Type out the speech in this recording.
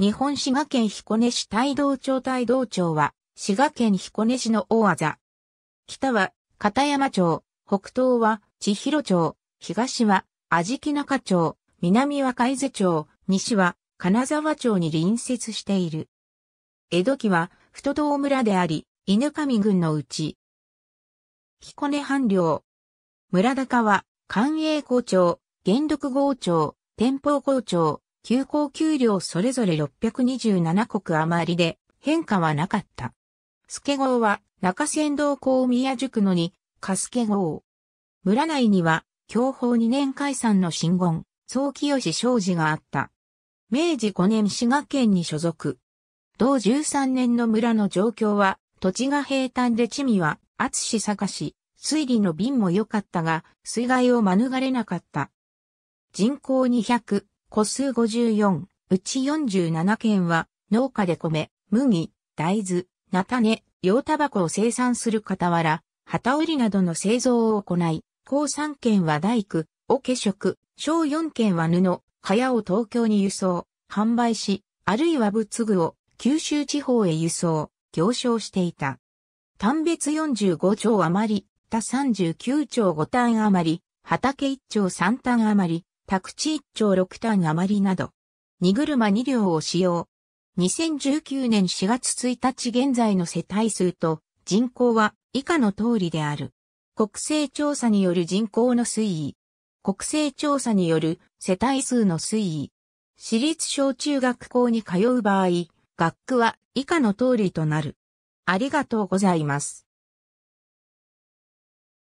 日本滋賀県彦根市大道町大道町は、滋賀県彦根市の大技。北は、片山町、北東は、千尋町、東は、安食中町、南は海津町、西は、金沢町に隣接している。江戸期は、太東村であり、犬上郡のうち。彦根藩領。村高は、関栄校長、元禄郷長、天保校長、休校給料それぞれ627国余りで変化はなかった。助号は中仙道校宮宿のに、かすけ号。村内には、教法2年解散の新言、早清吉昌司があった。明治5年滋賀県に所属。同13年の村の状況は、土地が平坦で地味は、厚し坂し、水利の便も良かったが、水害を免れなかった。人口200、個数54、うち47件は、農家で米、麦、大豆、菜種、洋タバコを生産する傍ら、旗織りなどの製造を行い、高3件は大工、お化粧、小4件は布、茅を東京に輸送、販売し、あるいは仏具を九州地方へ輸送、行商していた。単別45丁余り、他39丁5単余り、畑1丁3単余り、宅地一丁六単余りなど、荷車二両を使用。2019年4月1日現在の世帯数と人口は以下の通りである。国勢調査による人口の推移。国勢調査による世帯数の推移。私立小中学校に通う場合、学区は以下の通りとなる。ありがとうございます。